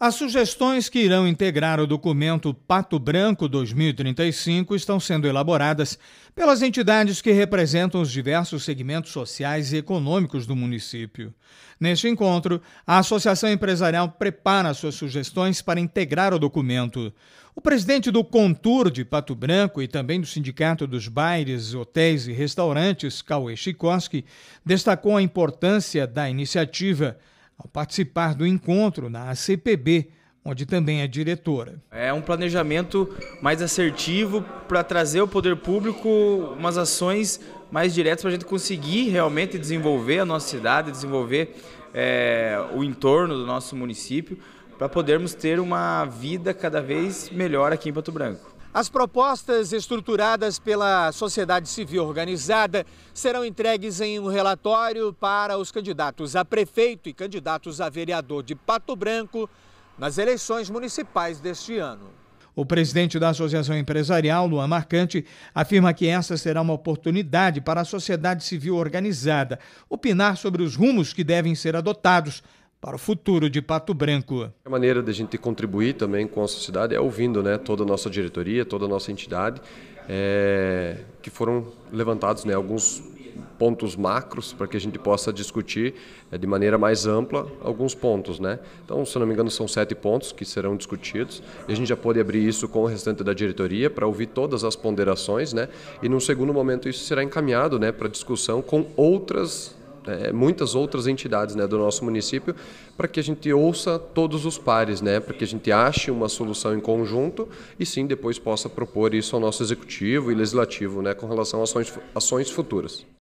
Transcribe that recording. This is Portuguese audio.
As sugestões que irão integrar o documento Pato Branco 2035 estão sendo elaboradas pelas entidades que representam os diversos segmentos sociais e econômicos do município. Neste encontro, a Associação Empresarial prepara suas sugestões para integrar o documento. O presidente do Contur de Pato Branco e também do Sindicato dos Baires, Hotéis e Restaurantes, Cauê Chikoski, destacou a importância da iniciativa ao participar do encontro na ACPB, onde também é diretora. É um planejamento mais assertivo para trazer ao poder público umas ações mais diretas para a gente conseguir realmente desenvolver a nossa cidade, desenvolver é, o entorno do nosso município, para podermos ter uma vida cada vez melhor aqui em Pato Branco. As propostas estruturadas pela sociedade civil organizada serão entregues em um relatório para os candidatos a prefeito e candidatos a vereador de Pato Branco nas eleições municipais deste ano. O presidente da Associação Empresarial, Luan Marcante, afirma que essa será uma oportunidade para a sociedade civil organizada opinar sobre os rumos que devem ser adotados para o futuro de Pato Branco. A maneira da gente contribuir também com a sociedade é ouvindo né, toda a nossa diretoria, toda a nossa entidade, é, que foram levantados né, alguns pontos macros para que a gente possa discutir é, de maneira mais ampla alguns pontos. Né? Então, se não me engano, são sete pontos que serão discutidos e a gente já pode abrir isso com o restante da diretoria para ouvir todas as ponderações né? e, num segundo momento, isso será encaminhado né, para discussão com outras é, muitas outras entidades né, do nosso município, para que a gente ouça todos os pares, né, para que a gente ache uma solução em conjunto e sim depois possa propor isso ao nosso executivo e legislativo né, com relação a ações, ações futuras.